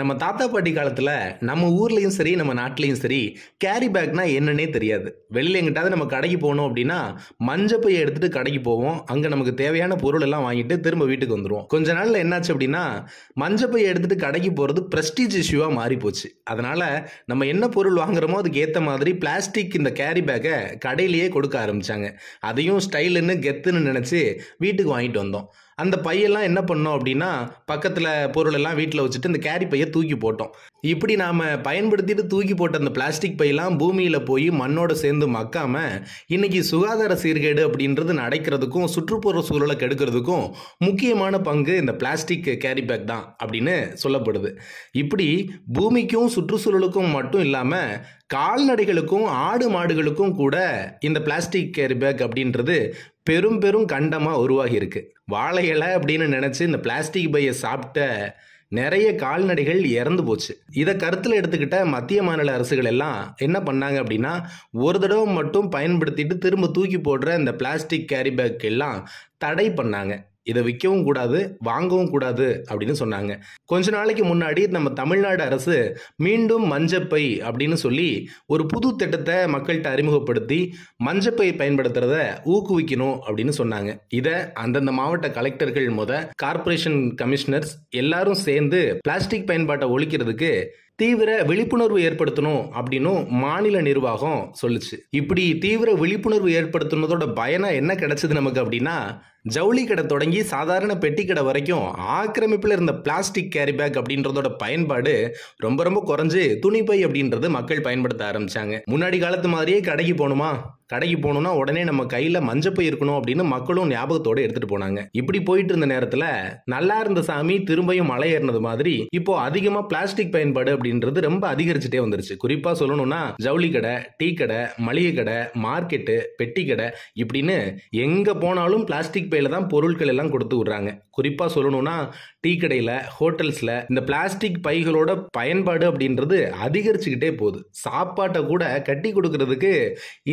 நம்ம தாத்தா பாட்டி காலத்தில் நம்ம ஊர்லேயும் சரி நம்ம நாட்டிலையும் சரி கேரி பேக்னா என்னன்னே தெரியாது வெளியில் எங்கிட்டாவது நம்ம கடைக்கு போகணும் அப்படின்னா மஞ்சப்பையை எடுத்துகிட்டு கடைக்கு போவோம் அங்கே நமக்கு தேவையான பொருள் எல்லாம் வாங்கிட்டு திரும்ப வீட்டுக்கு வந்துடுவோம் கொஞ்ச நாளில் என்னாச்சு அப்படின்னா மஞ்சப்பையை எடுத்துகிட்டு கடைக்கு போகிறது ப்ரெஸ்டீஜ் இஷ்யூவாக மாறி போச்சு அதனால் நம்ம என்ன பொருள் வாங்குறோமோ அதுக்கு ஏற்ற மாதிரி பிளாஸ்டிக் இந்த கேரி பேக்கை கடையிலேயே கொடுக்க ஆரம்பித்தாங்க அதையும் ஸ்டைலுன்னு கெத்துன்னு நினச்சி வீட்டுக்கு வாங்கிட்டு வந்தோம் அந்த பையெல்லாம் என்ன பண்ணோம் அப்படின்னா பக்கத்தில் பொருளெல்லாம் வீட்டில் வச்சுட்டு இந்த கேரி பையை தூக்கி போட்டோம் இப்படி நாம் பயன்படுத்திட்டு தூக்கி போட்ட அந்த பிளாஸ்டிக் பையெல்லாம் பூமியில் போய் மண்ணோடு சேர்ந்து மக்காமல் இன்றைக்கி சுகாதார சீர்கேடு அப்படின்றது நடக்கிறதுக்கும் சுற்றுப்புற சூழலை கெடுக்கிறதுக்கும் முக்கியமான பங்கு இந்த பிளாஸ்டிக் கேரி பேக் தான் அப்படின்னு சொல்லப்படுது இப்படி பூமிக்கும் சுற்றுச்சூழலுக்கும் மட்டும் இல்லாமல் கால்நடைகளுக்கும் ஆடு மாடுகளுக்கும் கூட இந்த பிளாஸ்டிக் கேரி பேக் அப்படின்றது பெரும் பெரும் கண்டமாக உருவாகியிருக்கு வாழை இலை அப்படின்னு நினச்சி இந்த பிளாஸ்டிக் பையை சாப்பிட்ட நிறைய கால்நடைகள் இறந்து போச்சு இதை கருத்தில் எடுத்துக்கிட்ட மத்திய மாநில அரசுகள் எல்லாம் என்ன பண்ணாங்க அப்படின்னா ஒரு தடவை மட்டும் பயன்படுத்திட்டு திரும்ப தூக்கி போடுற இந்த பிளாஸ்டிக் கேரி பேக் எல்லாம் தடை பண்ணாங்க இதை விற்கவும் கூடாது வாங்கவும் கூடாது அப்படின்னு சொன்னாங்க கொஞ்ச நாளைக்கு முன்னாடி நம்ம தமிழ்நாடு அரசு மீண்டும் மஞ்சப்பை அப்படின்னு சொல்லி ஒரு புது திட்டத்தை மக்கள்கிட்ட அறிமுகப்படுத்தி மஞ்சப்பை பயன்படுத்துறத ஊக்குவிக்கணும் அப்படின்னு சொன்னாங்க இதை அந்தந்த மாவட்ட கலெக்டர்கள் முத கார்பரேஷன் கமிஷனர்ஸ் எல்லாரும் சேர்ந்து பிளாஸ்டிக் பயன்பாட்டை ஒழிக்கிறதுக்கு தீவிர விழிப்புணர்வு ஏற்படுத்தணும் அப்படின்னு மாநில நிர்வாகம் சொல்லுச்சு இப்படி தீவிர விழிப்புணர்வு ஏற்படுத்தினதோட பயனா என்ன கிடைச்சது நமக்கு அப்படின்னா ஜவுளி கடை தொடங்கி சாதாரண பெட்டி கடை வரைக்கும் ஆக்கிரமிப்பில் இருந்த பிளாஸ்டிக் கேரி பேக் அப்படின்றதோட பயன்பாடு ரொம்ப ரொம்ப குறைஞ்சு துணிப்பை அப்படின்றது மக்கள் பயன்படுத்த ஆரம்பிச்சாங்க முன்னாடி காலத்து மாதிரியே கடைக்கு போகணுமா கடைக்கு போகணும்னா உடனே நம்ம கையில் மஞ்சப்பை இருக்கணும் அப்படின்னு மக்களும் ஞாபகத்தோடு எடுத்துகிட்டு போனாங்க இப்படி போயிட்டு இருந்த நேரத்தில் நல்லா இருந்த சாமி திரும்பியும் மலை ஏறினது மாதிரி இப்போ அதிகமாக பிளாஸ்டிக் பயன்பாடு அப்படின்றது ரொம்ப அதிகரிச்சுட்டே வந்துருச்சு குறிப்பாக சொல்லணும்னா ஜவுளி கடை டீ கடை மளிகை கடை மார்க்கெட்டு பெட்டி கடை இப்படின்னு எங்கே போனாலும் பிளாஸ்டிக் ஜிபேயில் தான் பொருட்கள் எல்லாம் கொடுத்து விட்றாங்க குறிப்பாக சொல்லணும்னா டீ கடையில் ஹோட்டல்ஸில் இந்த பிளாஸ்டிக் பைகளோட பயன்பாடு அப்படின்றது அதிகரிச்சுக்கிட்டே போகுது சாப்பாட்டை கூட கட்டி கொடுக்கறதுக்கு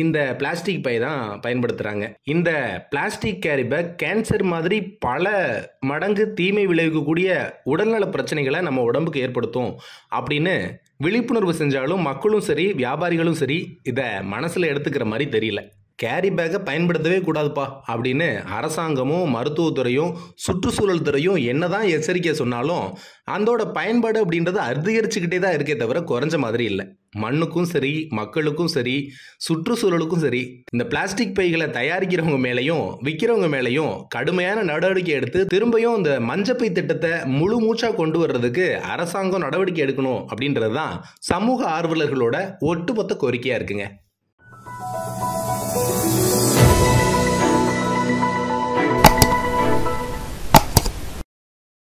இந்த பிளாஸ்டிக் பை தான் பயன்படுத்துகிறாங்க இந்த பிளாஸ்டிக் கேரி பேக் கேன்சர் மாதிரி பல மடங்கு தீமை விளைவிக்கக்கூடிய உடல்நல பிரச்சனைகளை நம்ம உடம்புக்கு ஏற்படுத்தும் அப்படின்னு விழிப்புணர்வு செஞ்சாலும் மக்களும் சரி வியாபாரிகளும் சரி இதை மனசில் எடுத்துக்கிற மாதிரி தெரியல கேரி பேக்கை பயன்படுத்தவே கூடாதுப்பா அப்படின்னு அரசாங்கமும் மருத்துவத்துறையும் சுற்றுச்சூழல் துறையும் என்னதான் எச்சரிக்கை சொன்னாலும் அதோட பயன்பாடு அப்படின்றத அதிகரிச்சுக்கிட்டே தான் இருக்கே தவிர குறைஞ்ச மாதிரி இல்லை மண்ணுக்கும் சரி மக்களுக்கும் சரி சுற்றுச்சூழலுக்கும் சரி இந்த பிளாஸ்டிக் பைகளை தயாரிக்கிறவங்க மேலேயும் விற்கிறவங்க மேலேயும் கடுமையான நடவடிக்கை எடுத்து திரும்பியும் இந்த மஞ்சப்பை திட்டத்தை முழு மூச்சாக கொண்டு வர்றதுக்கு அரசாங்கம் நடவடிக்கை எடுக்கணும் அப்படின்றது தான் சமூக ஆர்வலர்களோட ஒட்டுமொத்த கோரிக்கையாக இருக்குங்க